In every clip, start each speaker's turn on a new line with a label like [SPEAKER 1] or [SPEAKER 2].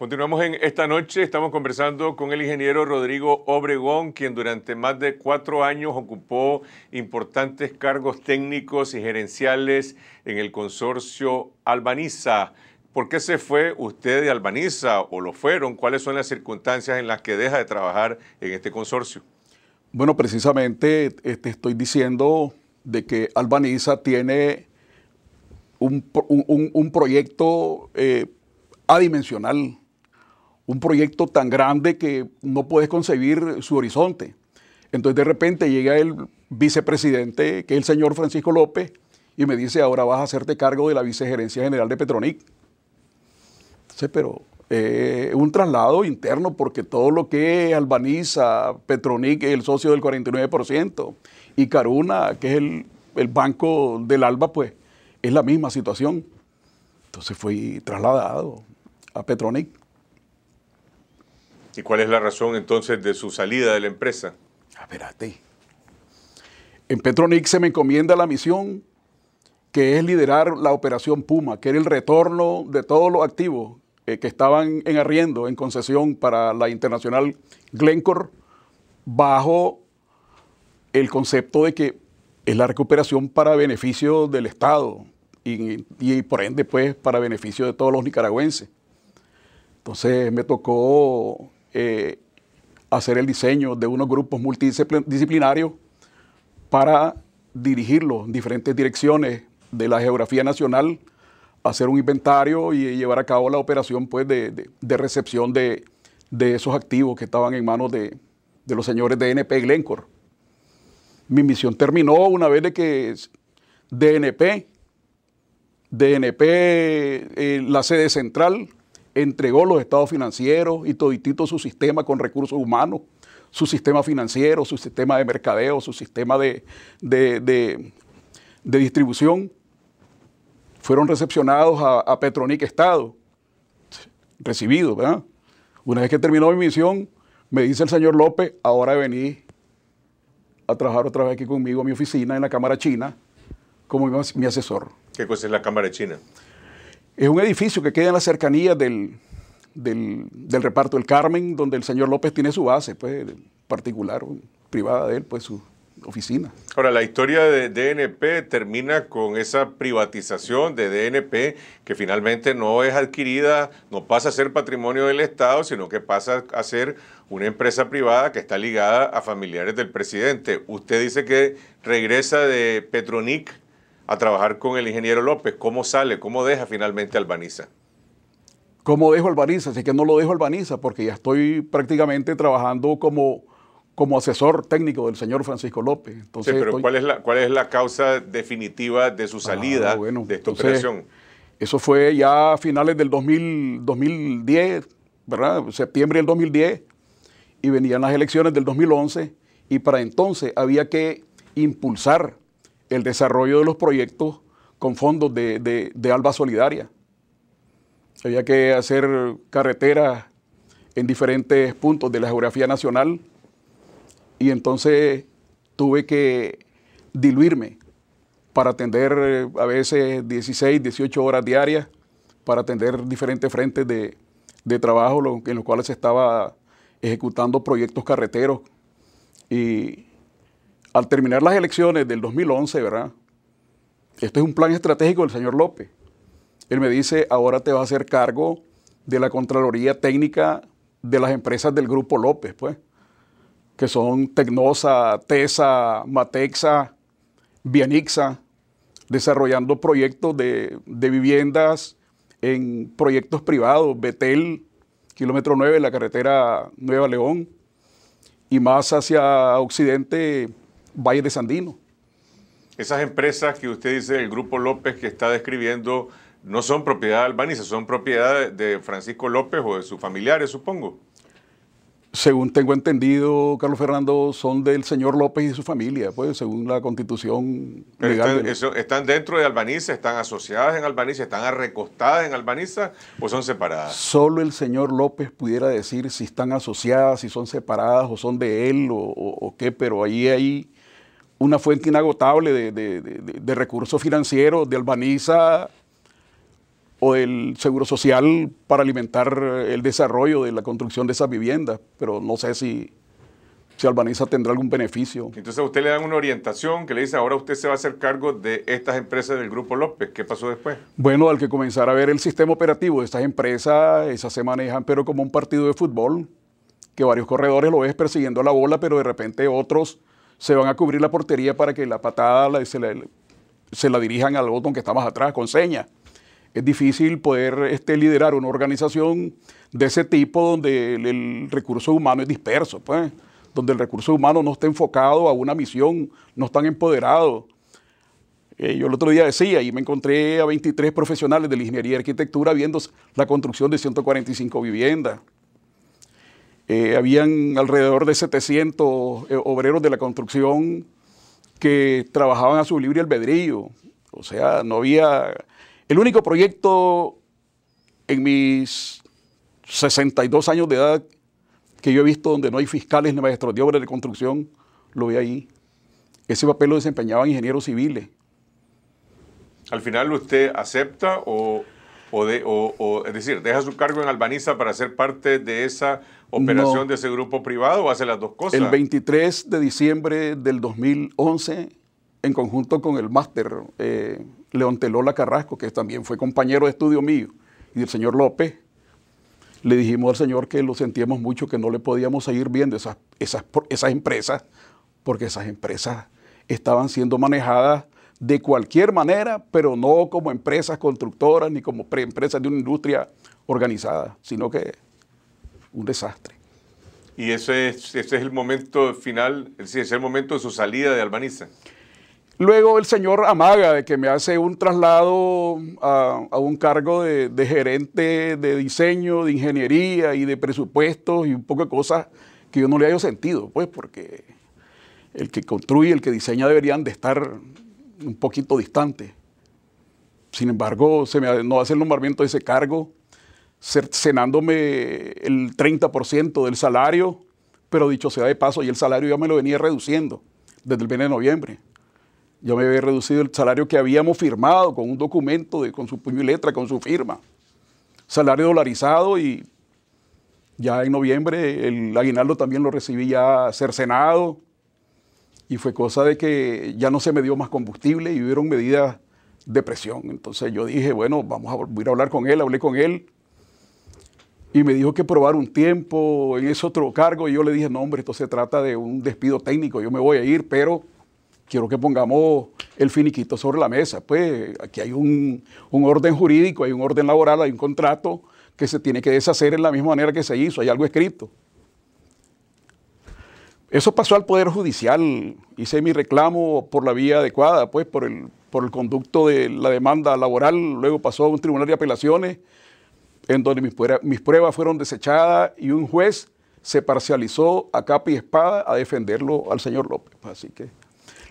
[SPEAKER 1] Continuamos en esta noche, estamos conversando con el ingeniero Rodrigo Obregón, quien durante más de cuatro años ocupó importantes cargos técnicos y gerenciales en el consorcio Albaniza. ¿Por qué se fue usted de Albaniza o lo fueron? ¿Cuáles son las circunstancias en las que deja de trabajar en este consorcio?
[SPEAKER 2] Bueno, precisamente este, estoy diciendo de que Albaniza tiene un, proyecto eh, adimensional un proyecto tan grande que no puedes concebir su horizonte. Entonces de repente llega el vicepresidente, que es el señor Francisco López, y me dice, ahora vas a hacerte cargo de la vicegerencia general de Petronic. Entonces, pero es eh, un traslado interno porque todo lo que albaniza, Petronic el socio del 49%, y Caruna, que es el, el banco del ALBA, pues es la misma situación. Entonces fui trasladado a Petronic.
[SPEAKER 1] ¿Y cuál es la razón entonces de su salida de la empresa? A ah, ver,
[SPEAKER 2] En Petronix se me encomienda la misión que es liderar la operación Puma, que era el retorno de todos los activos eh, que estaban en arriendo, en concesión para la internacional Glencore, bajo el concepto de que es la recuperación para beneficio del Estado y, y por ende, pues, para beneficio de todos los nicaragüenses. Entonces me tocó eh, hacer el diseño de unos grupos multidisciplinarios para dirigirlos en diferentes direcciones de la geografía nacional, hacer un inventario y llevar a cabo la operación pues, de, recepción de, esos activos que estaban en manos de, los señores de NP y Glencore. Mi misión terminó una vez de que DNP, DNP, eh, la sede central, entregó los estados financieros y toditito su sistema con recursos humanos, su sistema financiero, su sistema de mercadeo, su sistema de, distribución. Fueron recepcionados a, Petronic Estado, recibidos, ¿verdad? Una vez que terminó mi misión, me dice el señor López, ahora vení a trabajar otra vez aquí conmigo a mi oficina en la Cámara China como mi, mi asesor.
[SPEAKER 1] ¿Qué cosa es la Cámara China?
[SPEAKER 2] Es un edificio que queda en la cercanía del, del, reparto del Carmen, donde el señor López tiene su base pues, particular, privada de él, pues su oficina.
[SPEAKER 1] Ahora, la historia de DNP termina con esa privatización de DNP que finalmente no es adquirida, no pasa a ser patrimonio del Estado, sino que pasa a ser una empresa privada que está ligada a familiares del presidente. Usted dice que regresa de Petronic a trabajar con el ingeniero López. ¿Cómo sale? ¿Cómo deja finalmente Albaniza?
[SPEAKER 2] ¿Cómo dejo Albaniza? Así que no lo dejo Albaniza porque ya estoy prácticamente trabajando como, como asesor técnico del señor Francisco López. Entonces, sí, pero
[SPEAKER 1] ¿cuál, es la, es la causa definitiva de su ah, salida de esta operación?
[SPEAKER 2] Eso fue ya a finales del 2000, 2010, ¿verdad? Septiembre del 2010 y venían las elecciones del 2011 y para entonces había que impulsar el desarrollo de los proyectos con fondos de, Alba Solidaria. Había que hacer carreteras en diferentes puntos de la geografía nacional y entonces tuve que diluirme para atender eh, a veces 16, 18 horas diarias, para atender diferentes frentes de, de trabajo en los cuales se estaba ejecutando proyectos carreteros y al terminar las elecciones del 2011, ¿verdad? Esto es un plan estratégico del señor López. Él me dice, ahora te va a hacer cargo de la Contraloría Técnica de las empresas del Grupo López, pues, que son Tecnosa, TESA, Matexa, Vianixa, desarrollando proyectos de, de viviendas en proyectos privados, Betel, kilómetro 9, la carretera Nueva León, y más hacia occidente, Valle de Sandino.
[SPEAKER 1] Esas empresas que usted dice, el grupo López que está describiendo, no son propiedad de Albaniza, son propiedad de Francisco López o de sus familiares, supongo.
[SPEAKER 2] Según tengo entendido, Carlos Fernando, son del señor López y su familia, pues, según la constitución legal.
[SPEAKER 1] Están, dentro de Albaniza, están asociadas en Albaniza, están arrecostadas en Albaniza o son separadas?
[SPEAKER 2] Solo el señor López pudiera decir si están asociadas, si son separadas o son de él o, o qué, pero ahí, ahí una fuente inagotable de, recursos financieros, de Albaniza o del Seguro Social para alimentar el desarrollo de la construcción de esas viviendas, pero no sé si, si Albaniza
[SPEAKER 1] tendrá algún beneficio. Entonces a usted le dan una orientación que le dice, ahora usted se va a hacer cargo de estas empresas del Grupo López. ¿Qué pasó después?
[SPEAKER 2] Bueno, al que comenzar a ver el sistema operativo de estas empresas, esas se manejan, pero como un partido de fútbol, que varios corredores lo ves persiguiendo la bola, pero de repente otros se van a cubrir la portería para que la patada se la, se la dirijan al botón que está más atrás con señas. Es difícil poder este, liderar una organización de ese tipo donde el, recurso humano es disperso, pues, donde el recurso humano no está enfocado a una misión, no están empoderado. Eh, yo el otro día decía, y me encontré a 23 profesionales de la ingeniería y arquitectura viendo la construcción de 145 viviendas. Eh, habían alrededor de 700 eh, obreros de la construcción que trabajaban a su libre albedrío. O sea, no había... El único proyecto en mis 62 años de edad que yo he visto donde no hay fiscales ni maestros de obra de construcción, lo vi ahí. Ese papel lo desempeñaban ingenieros civiles.
[SPEAKER 1] ¿Al final usted acepta o o, es decir, deja su cargo en Albaniza para ser parte de esa operación de ese grupo privado o hace las dos cosas? El
[SPEAKER 2] 23 de diciembre del 2011, en conjunto con el máster eh, Leontelola Carrasco, que también fue compañero de estudio mío, y el señor López, le dijimos al señor que lo sentíamos mucho, que no le podíamos seguir viendo esas, esas, esas empresas, porque esas empresas estaban siendo manejadas de cualquier manera, pero no como empresas constructoras ni como empresas de una industria organizada, sino que un desastre.
[SPEAKER 1] ¿Y ese es, es el momento final, ese es el momento de su salida de Albaniza?
[SPEAKER 2] Luego el señor amaga de que me hace un traslado a, un cargo de, gerente de diseño, de ingeniería y de presupuestos y un poco de cosas que yo no le haya sentido, pues porque el que construye, el que diseña deberían de estar un poquito distante. Sin embargo, se me, no hace el nombramiento de ese cargo, cenándome el 30% del salario, pero dicho sea de paso, y el salario ya me lo venía reduciendo desde el mes de noviembre. Ya me había reducido el salario que habíamos firmado con un documento, de, con su puño y letra, con su firma. Salario dolarizado y ya en noviembre el aguinaldo también lo recibí ya cercenado y fue cosa de que ya no se me dio más combustible y hubieron medidas de presión. Entonces yo dije, bueno, vamos a ir a hablar con él, hablé con él y me dijo que probar un tiempo en ese otro cargo y yo le dije, no hombre, esto se trata de un despido técnico, yo me voy a ir, pero quiero que pongamos el finiquito sobre la mesa. Pues aquí hay un, un orden jurídico, hay un orden laboral, hay un contrato que se tiene que deshacer en la misma manera que se hizo, hay algo escrito. Eso pasó al Poder Judicial. Hice mi reclamo por la vía adecuada, pues por el, por el conducto de la demanda laboral. Luego pasó a un tribunal de apelaciones, en donde mis, pruebas, fueron desechadas y un juez se parcializó a capa y espada a defenderlo al señor López. Pues, así que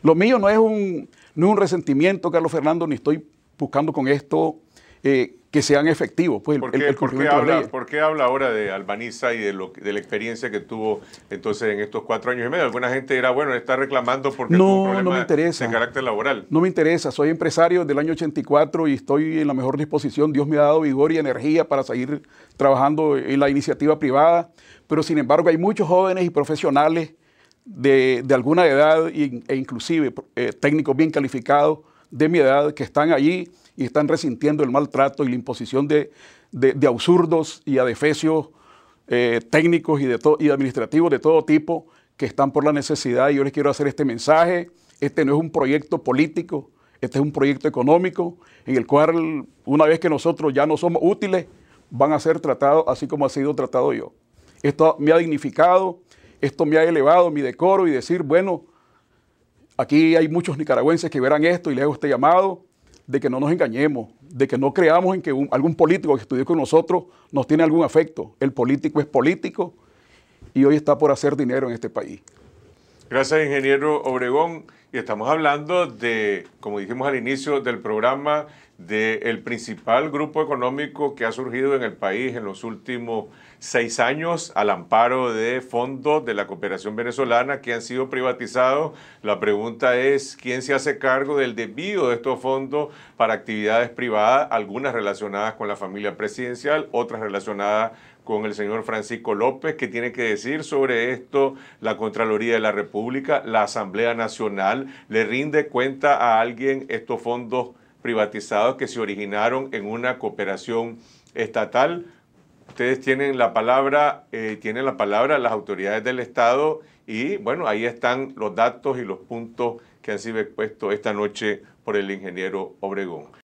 [SPEAKER 2] lo mío no es un, no es un resentimiento, Carlos Fernando, ni estoy buscando con esto eh, que sean efectivos. Pues, ¿Por,
[SPEAKER 1] qué, habla, ahora de Albaniza y de, la experiencia que tuvo entonces en estos cuatro años y medio? Alguna gente dirá, bueno, está reclamando porque no, un de carácter laboral.
[SPEAKER 2] No me interesa, soy empresario del año 84 y estoy en la mejor disposición. Dios me ha dado vigor y energía para seguir trabajando en la iniciativa privada, pero sin embargo hay muchos jóvenes y profesionales de, alguna edad e inclusive eh, técnicos bien calificados de mi edad que están allí y están resintiendo el maltrato y la imposición de, de, absurdos y adefesios eh, técnicos y, de y administrativos de todo tipo que están por la necesidad. Y yo les quiero hacer este mensaje. Este no es un proyecto político, este es un proyecto económico en el cual una vez que nosotros ya no somos útiles, van a ser tratados así como ha sido tratado yo. Esto me ha dignificado, esto me ha elevado mi decoro y decir, bueno, Aquí hay muchos nicaragüenses que verán esto y les hago este llamado de que no nos engañemos, de que no creamos en que algún político que estudió con nosotros nos tiene algún afecto. El político es político y hoy está por hacer dinero en este país.
[SPEAKER 1] Gracias, ingeniero Obregón. Y estamos hablando de, como dijimos al inicio del programa, del principal grupo económico que ha surgido en el país en los últimos seis años al amparo de fondos de la cooperación venezolana que han sido privatizados. La pregunta es, ¿quién se hace cargo del debido de estos fondos para actividades privadas, algunas relacionadas con la familia presidencial, otras relacionadas con el señor Francisco López, que tiene que decir sobre esto la Contraloría de la República, la Asamblea Nacional, le rinde cuenta a alguien estos fondos privatizados que se originaron en una cooperación estatal. Ustedes tienen la palabra, eh, tienen la palabra las autoridades del Estado y bueno, ahí están los datos y los puntos que han sido expuestos esta noche por el ingeniero Obregón.